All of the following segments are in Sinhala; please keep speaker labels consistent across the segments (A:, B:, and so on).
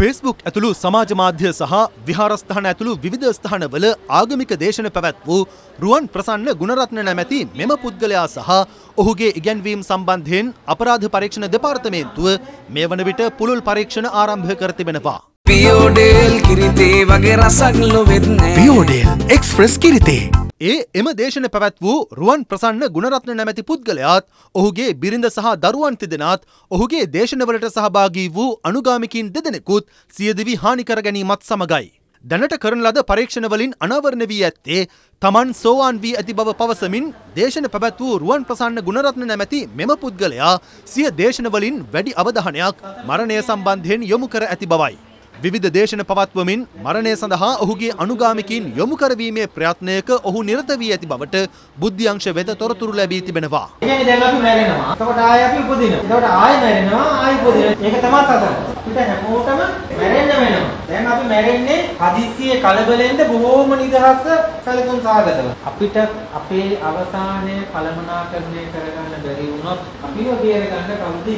A: ෆෙස්බුක් ඇතුළු සමාජ මාධ්‍ය සහ විහාරස්ථාන ඇතුළු විධ ස්ථානවල ආගමික දේශන පැවැත් වූ රුවන් ප්‍රසන්න ගුණරත්න නැමැති මෙම පුද්ගලයා සහ ඔහුගේ ඉගැන්වීම් සම්බන්ධයෙන් අපරාධ පරීක්ෂණ දෙපාර්තමේන්තුව මේ වන විට පුළුල් පරීක්ෂණ ආරම්භ කර තිබෙනවා. පියෝඩේල් කිරිතේ වගේ රසක් ලොවෙත් නෑ. පියෝඩේල් එක්ස්ප්‍රෙස් කිරිතේ ඒ එම දේශන පැවැත් වූ රුවන් ප්‍රසන්න ගුණරත්න නැමැති පුද්ගලයාත් ඔහුගේ බිරිඳ සහ දරුවන් තිදෙනත් ඔහුගේ දේශනවලට සහභාගී වූ අනුගාමිකින් දෙදෙනෙකුත් සියදිවි හානිකර ගැනීමත් සමගයි. දැනට කරන ලද පරීක්ෂණවලින් අනාවරණ වී ඇත්තේ තමන් සෝවාන් වී ඇති බව පවසමින් දේශන පැවැත් වූ රුවන් ප්‍රසන්න ගුණරත්න නැමැති මෙම පුද්ගලයා සිය දේශනවලින් වැඩි අවධානයක් මරණය සම්බන්ධයෙන් යොමු කර ඇති බවයි. විවිධ දේශන පවත්වමින් මරණය සඳහා ඔහුගේ අනුගාමිකින් යොමු කරවීමේ ප්‍රයත්නයක ඔහු නිරත වී ඇති බවට බුද්ධ්‍යංශ වෙත තොරතුරු ලැබී තිබෙනවා. ඒ දැන් අපි මැරෙනවා. එතකොට ආයෙ අපි උපදිනවා. එතකොට ආයෙ මැරෙනවා, ආයෙ උපදිනවා. මේක තමයි කතාව. අපිට හැමෝටම මැරෙන්න වෙනවා. දැන් අපි මැරෙන්නේ හදිස්සියේ කලබලෙන්ද බොහෝම නිදහස සැලකුම් සාගතව අපිට අපේ අවසානය කළමනාකරණය කරගන්න බැරි වුණොත් අපිව බේරගන්න කවුද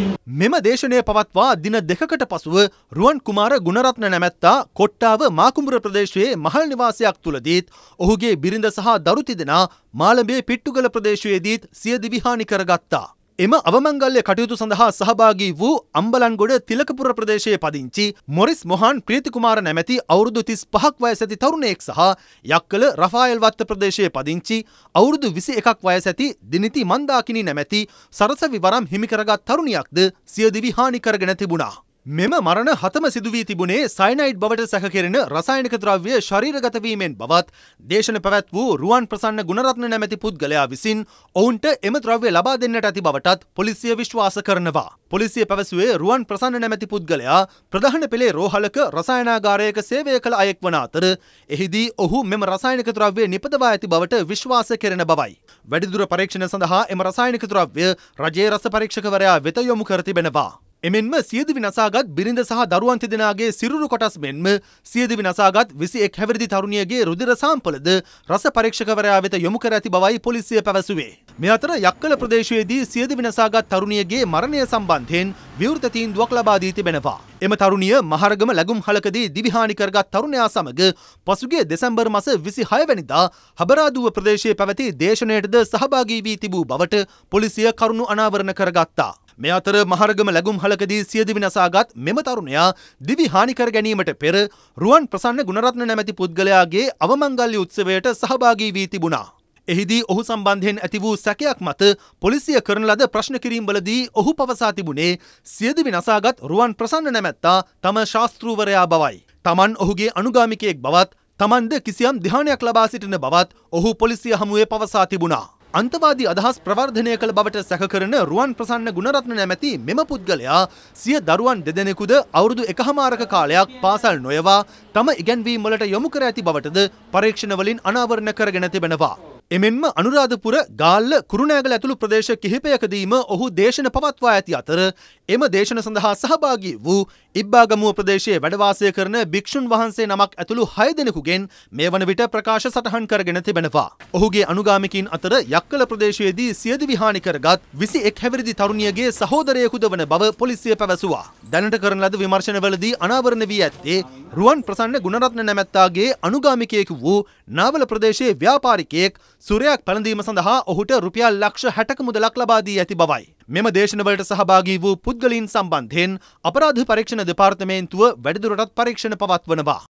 A: මෙම දේශනය පවත්වා දින දෙකකට පසුව රුවන් කුමාර ගුණරත්න නැමැත්තා කොට්ටාව මාකුඹුර ප්‍රදේශයේ මහල් නිවාසයක් තුලදීත් ඔහුගේ බිරිඳ සහ දරු තිදෙනා මාළඹේ පිට්ටුගල ප්‍රදේශයේදීත් සියදිවිහානි කරගත්තා එම අවමංගල්‍ය කටයුතු සඳහා සහභාගී වූ අම්බලන්ගොඩ තිලකපුර ප්‍රදේශයේ පදිංචි මොරිස් මොහන් ප්‍රීතිකුමාර නැමැති අවුරුදු 35ක් වයස ඇති තරුණයෙක් සහ යක්කල රෆායල් වත්ත ප්‍රදේශයේ පදිංචි අවුරුදු 21ක් වයස ඇති දිනිති මන්දාකිනි නැමැති සරසවි වරම් හිමි කරගත් තරුණියක්ද සියදිවි හානි කරගෙන තිබුණා. මෙම මරණ හතම සිදුවී තිබුණේ සයිනයිඩ් බවට සැකකෙරෙන රසායනික ද්‍රව්‍ය ශරීරගත වීමෙන් බවත් දේශන පැවැත් වූ රුවන් ප්‍රසන්න ගුණරත්න නැමැති පුද්ගලයා විසින් ඔවුන්ට එම ද්‍රව්‍ය ලබා දෙන්නට ඇති බවටත් පොලිසිය විශ්වාස කරනවා. පොලිසිය පැවසුවේ රුවන් ප්‍රසන්න නැමැති පුද්ගලයා ප්‍රධාන පෙළේ රෝහලක රසායනාගාරයක සේවය කළ අයෙක් වන අතර එහිදී ඔහු මෙම රසායනික ද්‍රව්‍ය නිපදවා ඇති බවට විශ්වාස කෙරෙන බවයි. වැඩිදුර පරීක්ෂණ සඳහා එම රසායනික ද්‍රව්‍ය රජයේ රස පරීක්ෂකවරයා වෙත යොමු කර තිබෙනවා. එමෙන්ම සියදිවි නසාගත් බිරිඳ සහ දරුවන් තිදෙනාගේ සිරුරු කොටස් මෙන්ම සියදිවි නසාගත් 21 හැවිරිදි තරුණියගේ රුධිර සාම්පලද රස පරීක්ෂකවරයා වෙත යොමු කර ඇති බවයි පොලිසිය පැවසුවේ. මේ අතර යක්කල ප්‍රදේශයේදී සියදිවි නසාගත් තරුණියගේ මරණය සම්බන්ධයෙන් විවෘත තීන්දුවක් ලබා දී තිබෙනවා. එම තරුණිය මහරගම ලැබුම් හලකදී දිවිහානි කරගත් තරුණයා සමග පසුගිය දෙසැම්බර් මස 26 වැනිදා හබරාදුව ප්‍රදේශයේ පැවති දේශනයටද සහභාගී වී තිබූ බවට පොලිසිය කරුණු අනාවරණ කරගත්තා. මේ අතර මහරගම ලැගුම් හලකදී සියදිවි නසාගත් මෙම තරුණයා දිවි හානිකර ගැනීමට පෙර රුවන් ප්‍රසන්න ගුණරත්න නැමැති පුද්ගලයාගේ අවමංගල්‍ය උත්සවයට සහභාගී වී තිබුණා. එහිදී ඔහු සම්බන්ධයෙන් ඇති වූ සැකයක් මත පොලිසිය කරන ලද ප්‍රශ්න කිරීම්වලදී ඔහු පවසා තිබුණේ සියදිවි නසාගත් රුවන් ප්‍රසන්න නැමැත්තා තම ශාස්තෘවරයා බවයි. තමන් ඔහුගේ අනුගාමිකයෙක් බවත් තමන්ද කිසියම් දිහානයක් ලබා සිටින බවත් ඔහු පොලිසිය හමුවේ පවසා තිබුණා. අන්තවාදී අදහස් ප්‍රවර්ධනය කළ බවට සැකකරන රුවන් ප්‍රසන්න ගුණරත්න නැමැති මෙම පුද්ගලයා සිය දරුවන් දෙදෙනෙකුද අවුරුදු එකහමාරක කාලයක් පාසල් නොයවා තම ඉගැන්වීම් වලට යොමු කර ඇති බවටද පරීක්ෂණවලින් අනාවරණ කරගෙන තිබෙනවා. එමෙන්ම අනුරාධපුර ගාල්ල කුරුණෑගල ඇතුළු ප්‍රදේශ කිහිපයකදීම ඔහු දේශන පවත්වා ඇති අතර එම දේශන සඳහා සහභාගී වූ ඉබ්බාගමුව ප්‍රදේශයේ වැඩවාසය කරන භික්ෂුන් වහන්සේ නමක් ඇතුළු හය දෙනෙකුගෙන් මේ වන විට ප්‍රකාශ සටහන් කරගෙන තිබෙනවා. ඔහුගේ අනුගාමිකින් අතර යක්කල ප්‍රදේශයේදී සියදි විහානි කරගත් විසි එක් හැවිරිදි තරුණියගේ සහෝදරයෙකුද වන බව පොලිසිය පැවසුවා. දැනට කරන ලද විමර්ශනවලදී අනාවරණ වී ඇත්තේ රුවන් ප්‍රසන්න ගුණරත්න නැමැත්තාගේ අනුගාමිකයෙකු වූ නාවල ප්‍රදේශයේ ව්‍යාපාරිකයෙක් සුරයක් පැළඳීම සඳහා ඔහුට රුපියල් ලක්ෂ හැටක මුදලක් ලබාදී ඇති බවයි. මෙම දේශනවලට සහභාගී වූ පුද්ගලින් සම්බන්ධයෙන් අපරාධ පරීක්ෂණ දෙපාර්තමේන්තුව වැඩිදුරටත් පරීක්ෂණ පවත්වනවා.